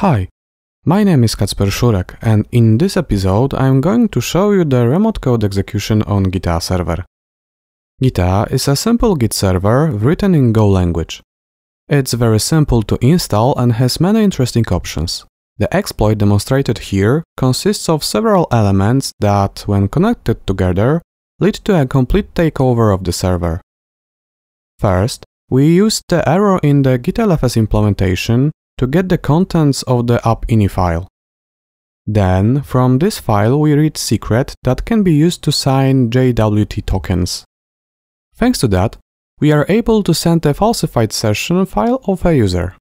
Hi, my name is Kacper Szurek and in this episode I'm going to show you the remote code execution on Gita server. Gita is a simple Git server written in Go language. It's very simple to install and has many interesting options. The exploit demonstrated here consists of several elements that, when connected together, lead to a complete takeover of the server. First, we used the error in the GitLFS implementation to get the contents of the appini file. Then, from this file we read secret that can be used to sign JWT tokens. Thanks to that, we are able to send a falsified session file of a user.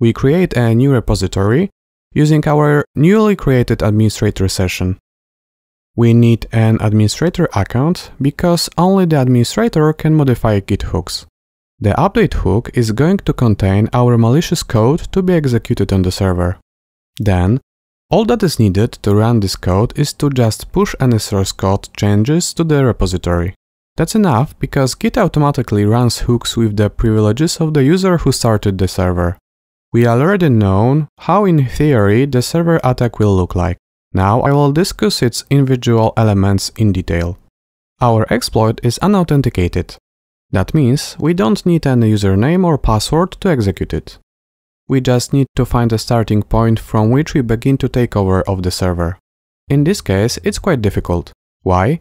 We create a new repository using our newly created administrator session. We need an administrator account because only the administrator can modify git hooks. The update hook is going to contain our malicious code to be executed on the server. Then, all that is needed to run this code is to just push any source code changes to the repository. That's enough because Git automatically runs hooks with the privileges of the user who started the server. We already know how in theory the server attack will look like. Now I will discuss its individual elements in detail. Our exploit is unauthenticated, that means we don't need any username or password to execute it. We just need to find a starting point from which we begin to take over of the server. In this case, it's quite difficult. Why?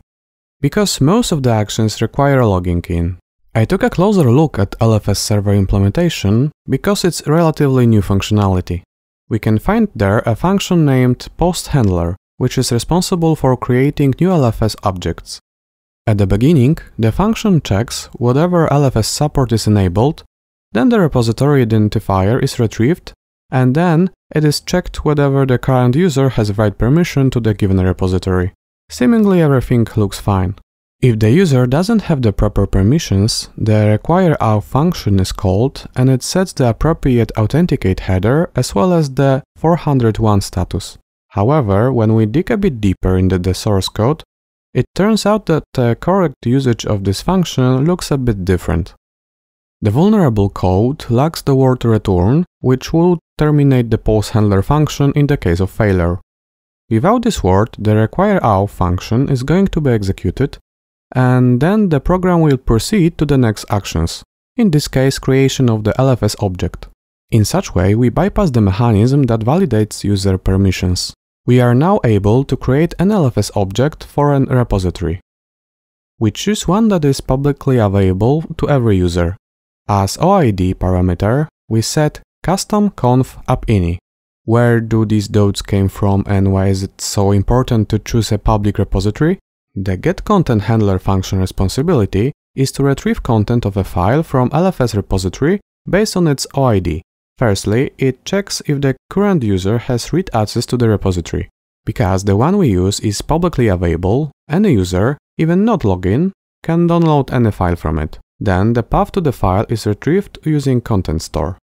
Because most of the actions require logging in. I took a closer look at LFS server implementation because it's relatively new functionality. We can find there a function named postHandler, which is responsible for creating new LFS objects, at the beginning, the function checks whatever LFS support is enabled, then the repository identifier is retrieved, and then it is checked whether the current user has write permission to the given repository. Seemingly everything looks fine. If the user doesn't have the proper permissions, the require auth function is called and it sets the appropriate authenticate header as well as the 401 status. However, when we dig a bit deeper into the source code, it turns out that the correct usage of this function looks a bit different. The vulnerable code lacks the word return, which would terminate the pause handler function in the case of failure. Without this word, the requireOut function is going to be executed, and then the program will proceed to the next actions, in this case creation of the LFS object. In such way, we bypass the mechanism that validates user permissions. We are now able to create an LFS object for a repository. We choose one that is publicly available to every user. As OID parameter, we set custom conf appini. Where do these dots came from and why is it so important to choose a public repository? The getContentHandler function responsibility is to retrieve content of a file from LFS repository based on its OID. Firstly, it checks if the current user has read access to the repository. Because the one we use is publicly available, any user, even not login, can download any file from it. Then the path to the file is retrieved using content store.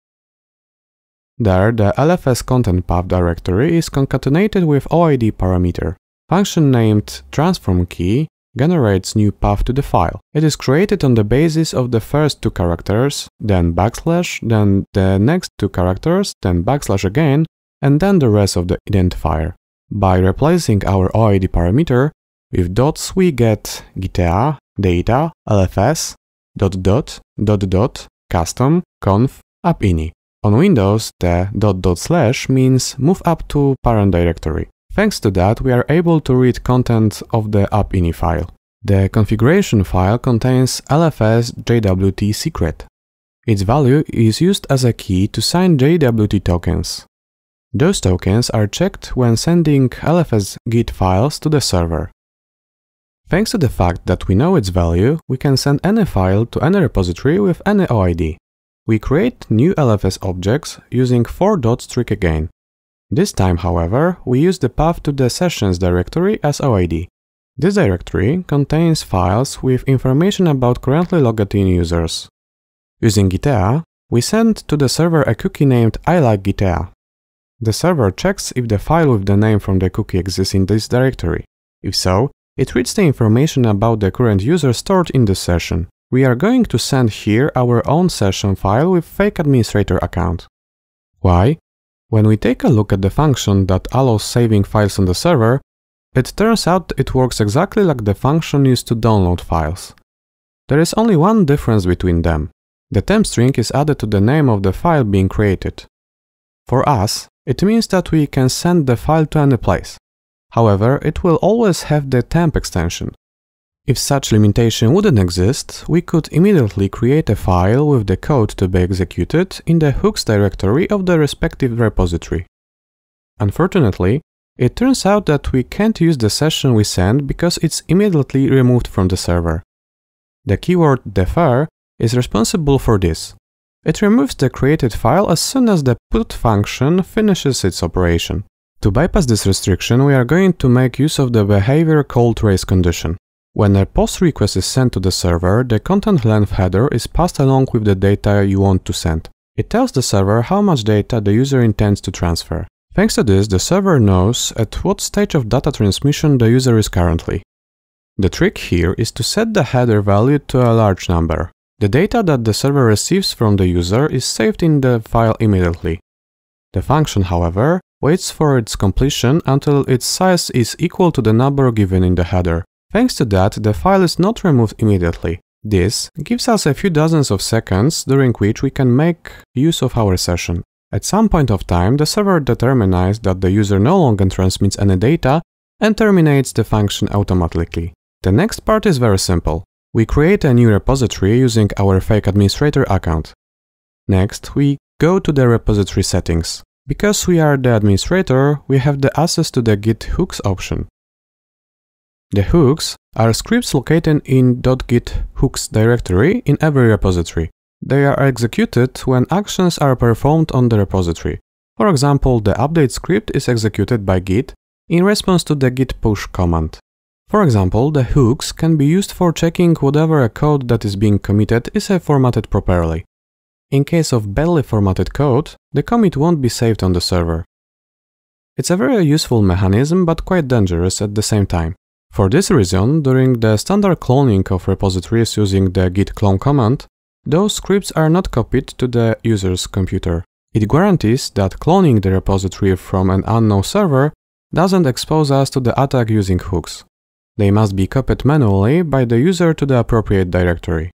There, the LFS content path directory is concatenated with OID parameter. Function named transform key generates new path to the file. It is created on the basis of the first two characters, then backslash, then the next two characters, then backslash again, and then the rest of the identifier. By replacing our OID parameter with dots we get gta, data, lfs, dot dot, dot dot, custom, conf, appini. On Windows, the dot dot slash means move up to parent directory. Thanks to that, we are able to read content of the appini file. The configuration file contains LFS JWT secret. Its value is used as a key to sign JWT tokens. Those tokens are checked when sending LFS Git files to the server. Thanks to the fact that we know its value, we can send any file to any repository with any OID. We create new LFS objects using four dots trick again. This time, however, we use the path to the sessions directory as OID. This directory contains files with information about currently logged in users. Using Gitea, we send to the server a cookie named I like Gitea. The server checks if the file with the name from the cookie exists in this directory. If so, it reads the information about the current user stored in the session. We are going to send here our own session file with fake administrator account. Why? When we take a look at the function that allows saving files on the server, it turns out it works exactly like the function used to download files. There is only one difference between them. The temp string is added to the name of the file being created. For us, it means that we can send the file to any place. However, it will always have the temp extension, if such limitation wouldn't exist, we could immediately create a file with the code to be executed in the hooks directory of the respective repository. Unfortunately, it turns out that we can't use the session we send because it's immediately removed from the server. The keyword defer is responsible for this. It removes the created file as soon as the put function finishes its operation. To bypass this restriction, we are going to make use of the behavior called race condition. When a POST request is sent to the server, the content length header is passed along with the data you want to send. It tells the server how much data the user intends to transfer. Thanks to this, the server knows at what stage of data transmission the user is currently. The trick here is to set the header value to a large number. The data that the server receives from the user is saved in the file immediately. The function, however, waits for its completion until its size is equal to the number given in the header. Thanks to that, the file is not removed immediately. This gives us a few dozens of seconds during which we can make use of our session. At some point of time, the server determines that the user no longer transmits any data and terminates the function automatically. The next part is very simple. We create a new repository using our fake administrator account. Next, we go to the repository settings. Because we are the administrator, we have the access to the git hooks option. The hooks are scripts located in .git hooks directory in every repository. They are executed when actions are performed on the repository. For example, the update script is executed by git in response to the git push command. For example, the hooks can be used for checking whatever a code that is being committed is formatted properly. In case of badly formatted code, the commit won't be saved on the server. It's a very useful mechanism, but quite dangerous at the same time. For this reason, during the standard cloning of repositories using the git clone command, those scripts are not copied to the user's computer. It guarantees that cloning the repository from an unknown server doesn't expose us to the attack using hooks. They must be copied manually by the user to the appropriate directory.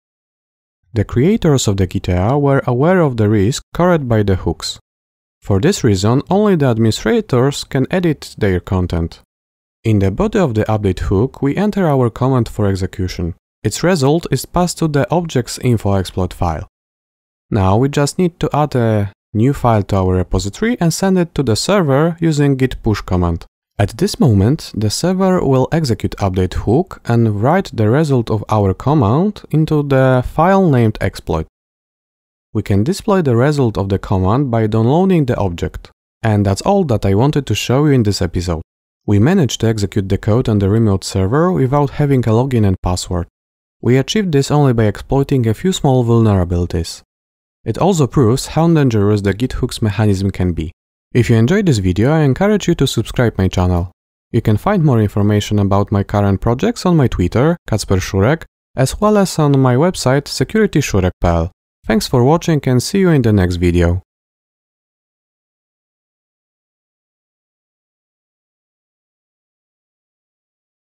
The creators of the GTA were aware of the risk carried by the hooks. For this reason, only the administrators can edit their content. In the body of the update hook, we enter our command for execution. Its result is passed to the object's info exploit file. Now we just need to add a new file to our repository and send it to the server using git push command. At this moment, the server will execute update hook and write the result of our command into the file named exploit. We can display the result of the command by downloading the object. And that's all that I wanted to show you in this episode. We managed to execute the code on the remote server without having a login and password. We achieved this only by exploiting a few small vulnerabilities. It also proves how dangerous the git hooks mechanism can be. If you enjoyed this video, I encourage you to subscribe my channel. You can find more information about my current projects on my Twitter, Kacper Szurek, as well as on my website securityszurek.pl. Thanks for watching and see you in the next video.